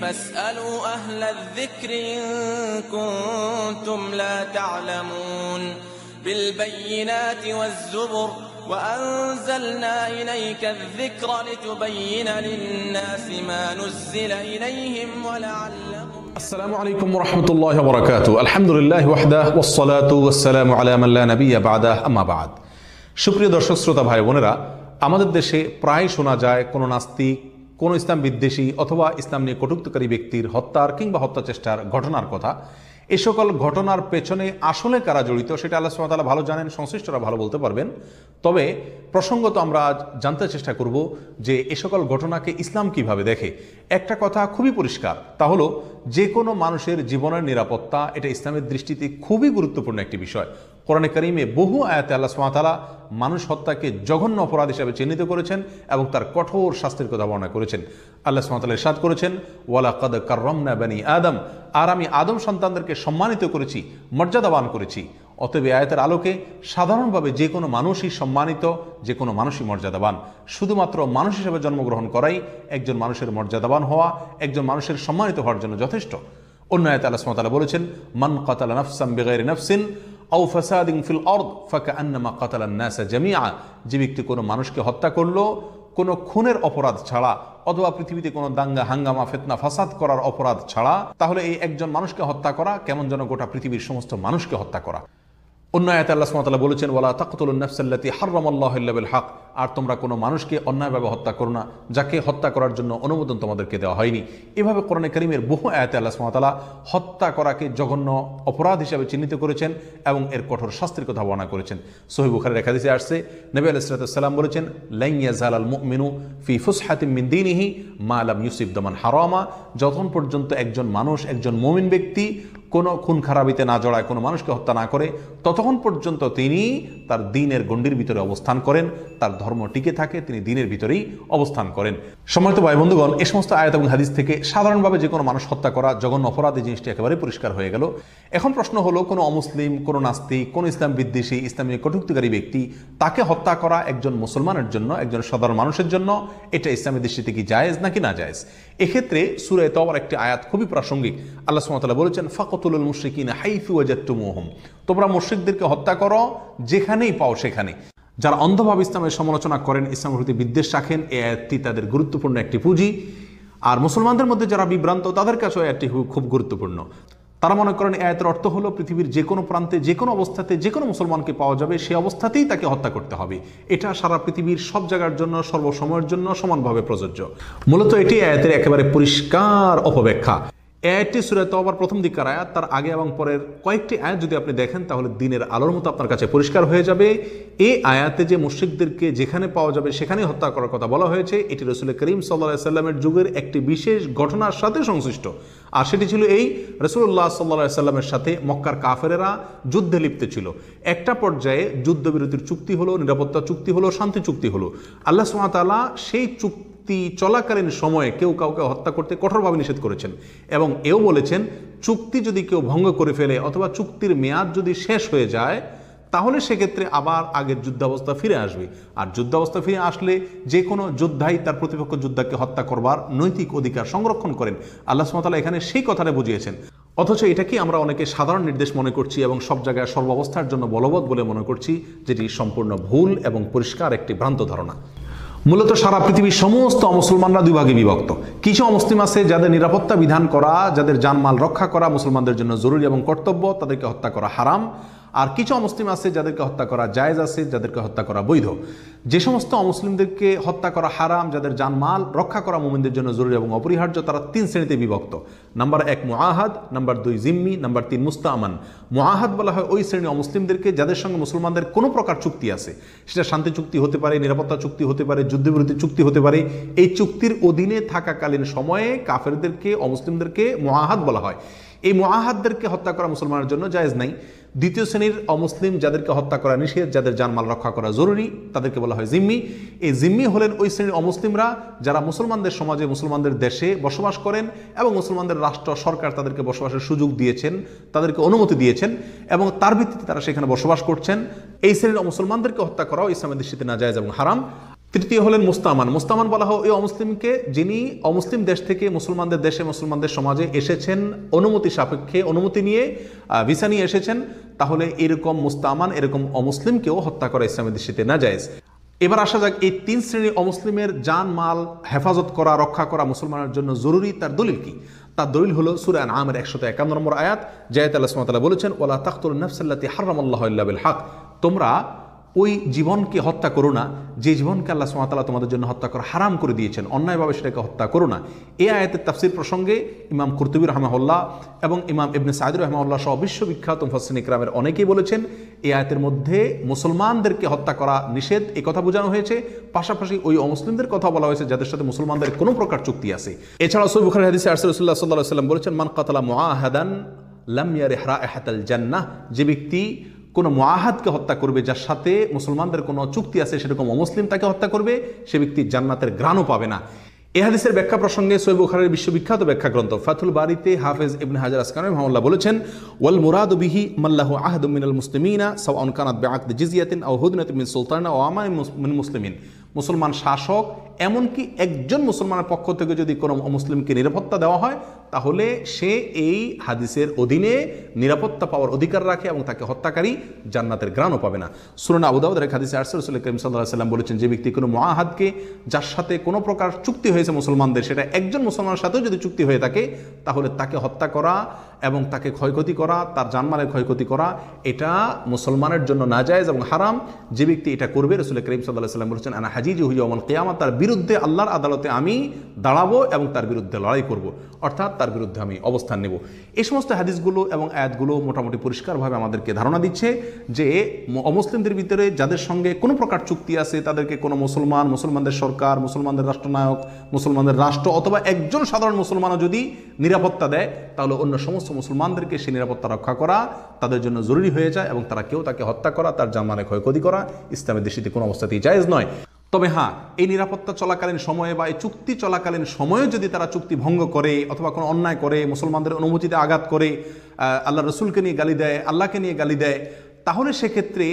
فاسألوا أهل الذكر إن كنتم لا تعلمون بالبينات والزبر وأنزلنا إليك الذكر لتبين للناس ما نزل إليهم ولعلهم السلام عليكم ورحمة الله وبركاته الحمد لله وحده والصلاة والسلام على من لا نبي بعده أما بعد شكرا درشق سرطة بھائي বোনেরা আমাদের দেশে প্রায় শোনা যায় কোন নাস্তিক কোনো ইসলাম বিদ্বেষী অথবা ইসলাম নিয়ে কটুক্তকারী ব্যক্তির হত্যার কিংবা হত্যা চেষ্টার ঘটনার কথা এ সকল ঘটনার পেছনে আসলে কারা জড়িত সেটা আল্লাহ সুমাতালা ভালো জানেন সংশ্লিষ্টরা ভালো বলতে পারবেন তবে প্রসঙ্গত আমরা আজ জানতে চেষ্টা করব যে এ সকল ঘটনাকে ইসলাম কিভাবে দেখে একটা কথা খুবই পরিষ্কার তা হলো যে কোনো মানুষের জীবনের নিরাপত্তা এটা ইসলামের দৃষ্টিতে খুবই গুরুত্বপূর্ণ একটি বিষয় কোরআনে করিমে বহু আয়াতে আল্লাহ সোমাতালা মানুষ হত্যাকে জঘন্য অপরাধ হিসাবে চিহ্নিত করেছেন এবং তার কঠোর শাস্তির কথা বর্ণনা করেছেন আল্লাহ সোহাতালা ইরশাদ করেছেন ওয়ালা কদ কার্রমনা বানি আদম আর আমি আদম সন্তানদেরকে সম্মানিত করেছি মর্যাদাবান করেছি অতএব আয়াতের আলোকে সাধারণভাবে যে কোনো মানুষই সম্মানিত যে কোনো মানুষই মর্যাদাবান শুধুমাত্র মানুষ হিসেবে জন্মগ্রহণ করাই একজন মানুষের মর্যাদাবান হওয়া একজন মানুষের সম্মানিত হওয়ার জন্য যথেষ্ট অন্য আয়াত আল্লাহ সুমতালা বলেছেন মান কতাল নফসাম বেগাই নফসিন আউ ফাসাদিং ফিল অর্দ ফাঁকা আন্নামা কতাল নাসা জামিয়া যে ব্যক্তি কোনো মানুষকে হত্যা করল কোনো খুনের অপরাধ ছাড়া অথবা পৃথিবীতে কোনো দাঙ্গা হাঙ্গামা ফেতনা ফাসাদ করার অপরাধ ছাড়া তাহলে এই একজন মানুষকে হত্যা করা কেমন যেন গোটা পৃথিবীর সমস্ত মানুষকে হত্যা করা অন্য আয়াতে আল্লাহ সুমতলা বলেছেন ওয়ালা তাকতুল নাফসাল্লাতি হাররাম আল্লাহ বিল হক আর তোমরা কোনো মানুষকে অন্যায়ভাবে হত্যা করো না যাকে হত্যা করার জন্য অনুমোদন তোমাদেরকে দেওয়া হয়নি এভাবে কোরআনে করিমের বহু আয়তে আল্লাহ সুমাতালা হত্যা করাকে জঘন্য অপরাধ হিসাবে চিহ্নিত করেছেন এবং এর কঠোর শাস্তির কথা বর্ণনা করেছেন রেখা একাদিসে আসছে নবী আলাইসালাম বলেছেন জাল আল মিনু ফি ফুস হাতিম দিনিহি মা আলাম ইউসিফ দমান হারামা যখন পর্যন্ত একজন মানুষ একজন মমিন ব্যক্তি কোনো খুন খারাপিতে না জড়ায় কোনো মানুষকে হত্যা না করে ততক্ষণ পর্যন্ত তিনি তার দিনের গণ্ডির ভিতরে অবস্থান করেন তার ধর্ম টিকে থাকে তিনি দিনের ভিতরেই অবস্থান করেন সম্মানিত ভাই বন্ধুগণ এ সমস্ত আয়াত এবং হাদিস থেকে সাধারণভাবে যে কোনো মানুষ হত্যা করা জঘন্য অপরাধ এই জিনিসটি একেবারে পরিষ্কার হয়ে গেল এখন প্রশ্ন হলো কোনো অমুসলিম কোনো নাস্তিক কোনো ইসলাম বিদ্বেষী ইসলামী কটুক্তিকারী ব্যক্তি তাকে হত্যা করা একজন মুসলমানের জন্য একজন সাধারণ মানুষের জন্য এটা ইসলামী দৃষ্টিতে কি জায়েজ নাকি না জায়েজ এক্ষেত্রে সুরে তবর একটি আয়াত খুবই প্রাসঙ্গিক আল্লাহ সুমতাল্লাহ বলেছেন ফাকতুল মুশ্রিক ইন ওয়াজাত্তু তোমরা মুশ্রিকদেরকে হত্যা করো যেখানেই পাও সেখানে যারা অন্ধভাব ইসলামের সমালোচনা করেন ইসলামের প্রতি বিদ্বেষ রাখেন এ আয়াতটি তাদের গুরুত্বপূর্ণ একটি পুঁজি আর মুসলমানদের মধ্যে যারা বিভ্রান্ত তাদের কাছেও আয়াতটি খুব গুরুত্বপূর্ণ তারা মনে করেন আয়াতের অর্থ হলো পৃথিবীর যে কোনো প্রান্তে যে কোনো অবস্থাতে যে কোনো মুসলমানকে পাওয়া যাবে সে অবস্থাতেই তাকে হত্যা করতে হবে এটা সারা পৃথিবীর সব জায়গার জন্য সর্বসময়ের জন্য সমানভাবে প্রযোজ্য মূলত এটি আয়াতের একেবারে পরিষ্কার অপব্যাখ্যা এআইটি সুরে তবার প্রথম দিককার আয়াত তার আগে এবং পরের কয়েকটি আয়াত যদি আপনি দেখেন তাহলে দিনের আলোর মতো আপনার কাছে পরিষ্কার হয়ে যাবে এই আয়াতে যে মুশ্রিকদেরকে যেখানে পাওয়া যাবে সেখানেই হত্যা করার কথা বলা হয়েছে এটি রসুল করিম সাল্লা সাল্লামের যুগের একটি বিশেষ ঘটনার সাথে সংশ্লিষ্ট আর সেটি ছিল এই রসুল্লাহ সাল্লা সাল্লামের সাথে মক্কার কাফেরেরা যুদ্ধে লিপ্ত ছিল একটা পর্যায়ে যুদ্ধবিরতির চুক্তি হলো নিরাপত্তা চুক্তি হলো শান্তি চুক্তি হলো আল্লাহ সুমাতালা সেই চুক্তি চুক্তি চলাকালীন সময়ে কেউ কাউকে হত্যা করতে কঠোরভাবে নিষেধ করেছেন এবং এও বলেছেন চুক্তি যদি কেউ ভঙ্গ করে ফেলে অথবা চুক্তির মেয়াদ যদি শেষ হয়ে যায় তাহলে সেক্ষেত্রে আবার আগের যুদ্ধাবস্থা ফিরে আসবে আর যুদ্ধাবস্থা ফিরে আসলে যে কোনো যোদ্ধাই তার প্রতিপক্ষ যোদ্ধাকে হত্যা করবার নৈতিক অধিকার সংরক্ষণ করেন আল্লাহ সুমতালা এখানে সেই কথাটা বুঝিয়েছেন অথচ কি আমরা অনেকে সাধারণ নির্দেশ মনে করছি এবং সব জায়গায় সর্বাবস্থার জন্য বলবৎ বলে মনে করছি যেটি সম্পূর্ণ ভুল এবং পরিষ্কার একটি ভ্রান্ত ধারণা মূলত সারা পৃথিবীর সমস্ত অমুসলমানরা দুই ভাগে বিভক্ত কিছু অমুসলিম আছে যাদের নিরাপত্তা বিধান করা যাদের জানমাল রক্ষা করা মুসলমানদের জন্য জরুরি এবং কর্তব্য তাদেরকে হত্যা করা হারাম আর কিছু অমুসলিম আছে যাদেরকে হত্যা করা জায়েজ আছে যাদেরকে হত্যা করা বৈধ যে সমস্ত অমুসলিমদেরকে হত্যা করা হারাম যাদের জানমাল রক্ষা করা মোমিনদের জন্য জরুরি এবং অপরিহার্য তারা তিন শ্রেণীতে বিভক্ত নাম্বার এক মোয়াহাদ নাম্বার দুই জিম্মি নাম্বার তিন মুস্তামান মোয়াহাদ বলা হয় ওই শ্রেণী অমুসলিমদেরকে যাদের সঙ্গে মুসলমানদের কোনো প্রকার চুক্তি আছে সেটা শান্তি চুক্তি হতে পারে নিরাপত্তা চুক্তি হতে পারে যুদ্ধবিরতি চুক্তি হতে পারে এই চুক্তির অধীনে থাকাকালীন সময়ে কাফেরদেরকে অমুসলিমদেরকে মোয়াহাদ বলা হয় এই মোয়াহাদদেরকে হত্যা করা মুসলমানের জন্য জায়েজ নাই দ্বিতীয় শ্রেণীর অমুসলিম যাদেরকে হত্যা করা নিষেধ যাদের জানমাল রক্ষা করা জরুরি তাদেরকে বলা হয় জিম্মি এই জিম্মি হলেন ওই শ্রেণীর অমুসলিমরা যারা মুসলমানদের সমাজে মুসলমানদের দেশে বসবাস করেন এবং মুসলমানদের রাষ্ট্র সরকার তাদেরকে বসবাসের সুযোগ দিয়েছেন তাদেরকে অনুমতি দিয়েছেন এবং তার ভিত্তিতে তারা সেখানে বসবাস করছেন এই শ্রেণীর মুসলমানদেরকে হত্যা করাও ইসলামের দৃষ্টিতে না যায় এবং হারাম তৃতীয় হলেন মুস্তামান মুস্তামান বলা হয় ওই অমুসলিমকে যিনি অমুসলিম দেশ থেকে মুসলমানদের দেশে মুসলমানদের সমাজে এসেছেন অনুমতি সাপেক্ষে অনুমতি নিয়ে ভিসা নিয়ে এসেছেন তাহলে এরকম মুস্তামান এরকম অমুসলিমকেও হত্যা করা ইসলামী দৃষ্টিতে না যায় এবার আসা যাক এই তিন শ্রেণীর অমুসলিমের যান মাল হেফাজত করা রক্ষা করা মুসলমানের জন্য জরুরি তার দলিল কি তার দলিল হলো সুরান আমের একশত একান্ন নম্বর আয়াত জায়দ আল্লাহ সুমতাল্লাহ বলেছেন ওলা তাখতুল নফসাল্লাহ হারমাল্লাহ আল্লাহ হক তোমরা ওই জীবনকে হত্যা করো না যে জীবনকে আল্লাহ সোমাতালা তোমাদের জন্য হত্যা করা হারাম করে দিয়েছেন অন্যায়ভাবে সেটাকে হত্যা করো না এ আয়াতের তাফসির প্রসঙ্গে ইমাম কুরতুবি রহমাউল্লাহ এবং ইমাম ইবনে সাইদুর রহমাউল্লাহ সহ বিশ্ববিখ্যাত ফসিন ইকরামের অনেকেই বলেছেন এ আয়াতের মধ্যে মুসলমানদেরকে হত্যা করা নিষেধ এ কথা বোঝানো হয়েছে পাশাপাশি ওই অমুসলিমদের কথা বলা হয়েছে যাদের সাথে মুসলমানদের কোনো প্রকার চুক্তি আছে এছাড়া সৈব হাদিস আরসুল্লাহ সাল্লাহ সাল্লাম বলেছেন মান কাতলা মহাহাদান লামিয়ারে হারা এহাতাল জান্নাহ যে ব্যক্তি কোনো মহাহাদকে হত্যা করবে যার সাথে মুসলমানদের কোনো চুক্তি আছে সেরকম অমুসলিম তাকে হত্যা করবে সে ব্যক্তি জান্নাতের গ্রাণও পাবে না এ হাদিসের ব্যাখ্যা প্রসঙ্গে সৈব খারের বিশ্ববিখ্যাত ব্যাখ্যা গ্রন্থ ফাতুল বাড়িতে হাফেজ ইবনে হাজার আসকান মাহমুল্লাহ বলেছেন ওয়াল মুরাদ বিহি মাল্লাহ আহদ আল মুসলিমিনা সাউ অনকানাত বেআ জিজিয়াতিন আও মিন সুলতানা ও আমান মুসলিমিন মুসলমান শাসক এমনকি একজন মুসলমানের পক্ষ থেকে যদি কোনো মুসলিমকে নিরাপত্তা দেওয়া হয় তাহলে সে এই হাদিসের অধীনে নিরাপত্তা পাওয়ার অধিকার রাখে এবং তাকে হত্যাকারী জান্নাতের গ্রাণও পাবে না সুরনা আবুদাউদ রেখ হাদিসে আরসুল করিম সাল্লাহ সাল্লাম বলেছেন যে ব্যক্তি কোনো মহাহাদকে যার সাথে কোনো প্রকার চুক্তি হয়েছে মুসলমানদের সেটা একজন মুসলমানের সাথেও যদি চুক্তি হয়ে থাকে তাহলে তাকে হত্যা করা এবং তাকে ক্ষয়ক্ষতি করা তার জানমালের ক্ষয়ক্ষতি করা এটা মুসলমানের জন্য নাজায়জ এবং হারাম যে ব্যক্তি এটা করবে রসুল করিম সাল্লাহ সাল্লাম বলেছেন আনা হাজিজ হুইয়া অমল কেয়ামা তার বিরুদ্ধে আল্লাহর আদালতে আমি দাঁড়াবো এবং তার বিরুদ্ধে লড়াই করব। অর্থাৎ তার বিরুদ্ধে আমি অবস্থান নেব এই সমস্ত হাদিসগুলো এবং অ্যাদগুলো মোটামুটি পরিষ্কারভাবে আমাদেরকে ধারণা দিচ্ছে যে অমুসলিমদের ভিতরে যাদের সঙ্গে কোনো প্রকার চুক্তি আছে তাদেরকে কোনো মুসলমান মুসলমানদের সরকার মুসলমানদের রাষ্ট্রনায়ক মুসলমানদের রাষ্ট্র অথবা একজন সাধারণ মুসলমানও যদি নিরাপত্তা দেয় তাহলে অন্য সমস্ত মুসলমানদেরকে সে নিরাপত্তা রক্ষা করা তাদের জন্য জরুরি হয়ে যায় এবং তারা কেউ তাকে হত্যা করা তার জামানে ক্ষয়ক্ষতি করা ইসলামের দৃষ্টিতে কোনো অবস্থাতেই জায়েজ নয় তবে হ্যাঁ এই নিরাপত্তা চলাকালীন সময়ে বা এই চুক্তি চলাকালীন সময়ে যদি তারা চুক্তি ভঙ্গ করে অথবা কোনো অন্যায় করে মুসলমানদের অনুমতিতে আঘাত করে আল্লাহ রসুলকে নিয়ে গালি দেয় আল্লাহকে নিয়ে গালি দেয় তাহলে সেক্ষেত্রে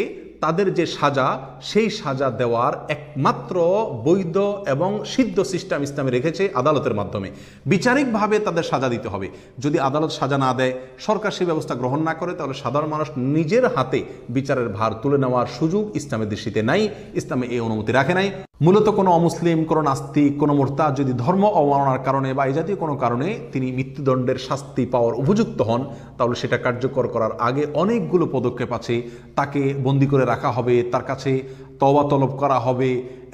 তাদের যে সাজা সেই সাজা দেওয়ার একমাত্র বৈধ এবং সিদ্ধ সিস্টেম ইসলামে রেখেছে আদালতের মাধ্যমে বিচারিকভাবে তাদের সাজা দিতে হবে যদি আদালত সাজা না দেয় সরকার সেই ব্যবস্থা গ্রহণ না করে তাহলে সাধারণ মানুষ নিজের হাতে বিচারের ভার তুলে নেওয়ার সুযোগ ইসলামের দৃষ্টিতে নাই ইসলামে এই অনুমতি রাখে নাই মূলত কোনো অমুসলিম কোনো নাস্তিক কোনো মোর্তা যদি ধর্ম অবমাননার কারণে বা এই জাতীয় কোনো কারণে তিনি মৃত্যুদণ্ডের শাস্তি পাওয়ার উপযুক্ত হন তাহলে সেটা কার্যকর করার আগে অনেকগুলো পদক্ষেপ আছে তাকে বন্দি করে রাখা হবে তার কাছে তবা তলব করা হবে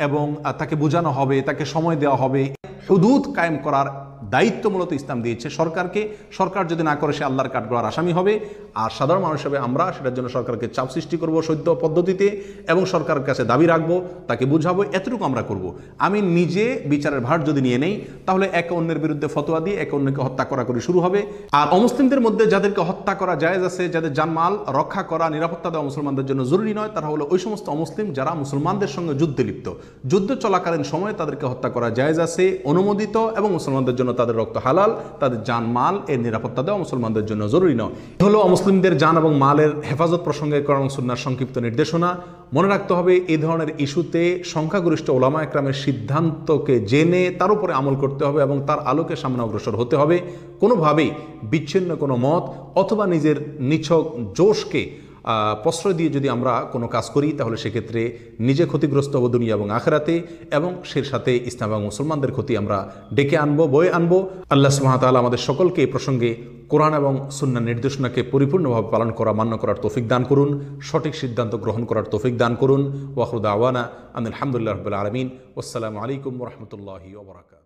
এবং তাকে বোঝানো হবে তাকে সময় দেওয়া হবে হুদুদ কায়েম করার দায়িত্ব মূলত ইসলাম দিয়েছে সরকারকে সরকার যদি না করে সে আল্লাহর কাঠগড়ার আসামি হবে আর সাধারণ মানুষ হিসেবে আমরা সেটার জন্য সরকারকে চাপ সৃষ্টি করব সদ্য পদ্ধতিতে এবং সরকারের কাছে দাবি রাখবো তাকে বুঝাবো এতটুকু আমরা করব। আমি নিজে বিচারের ভার যদি নিয়ে নেই তাহলে একে অন্যের বিরুদ্ধে ফতোয়া দিয়ে একে অন্যকে হত্যা করা করি শুরু হবে আর অমুসলিমদের মধ্যে যাদেরকে হত্যা করা জায়েজ আছে যাদের জানমাল রক্ষা করা নিরাপত্তা দেওয়া মুসলমানদের জন্য জরুরি নয় তারা হলো ওই সমস্ত অমুসলিম যারা মুসলমানদের সঙ্গে যুদ্ধে লিপ্ত যুদ্ধ চলাকালীন সময়ে তাদেরকে হত্যা করা জায়েজ আছে অনুমোদিত এবং মুসলমানদের জন্য তাদের রক্ত হালাল তাদের জানমাল এর নিরাপত্তা দেওয়া মুসলমানদের জন্য জরুরি নয় হলো অমুসলিম মুসলিমদের যান এবং মালের হেফাজত প্রসঙ্গে করণ সুন্নার সংক্ষিপ্ত নির্দেশনা মনে রাখতে হবে এই ধরনের ইস্যুতে সংখ্যাগরিষ্ঠ ওলামা একরামের সিদ্ধান্তকে জেনে তার উপরে আমল করতে হবে এবং তার আলোকে সামনে অগ্রসর হতে হবে কোনোভাবেই বিচ্ছিন্ন কোনো মত অথবা নিজের নিছক জোশকে প্রশ্রয় দিয়ে যদি আমরা কোনো কাজ করি তাহলে সেক্ষেত্রে নিজে ক্ষতিগ্রস্ত হব দুনিয়া এবং আখেরাতে এবং সের সাথে ইসলাম এবং মুসলমানদের ক্ষতি আমরা ডেকে আনবো বয়ে আনবো আল্লাহ সুহামতাল আমাদের সকলকে এই প্রসঙ্গে কোরআন এবং সুন্না নির্দেশনাকে পরিপূর্ণভাবে পালন করা মান্য করার তৌফিক দান করুন সঠিক সিদ্ধান্ত গ্রহণ করার তৌফিক দান করুন ওয়াহরুদ আওয়ানা আনিল হামদুল্লাহ আলমিন আসসালামু আলাইকুম রহমতুল্লাহ ওবরাকাত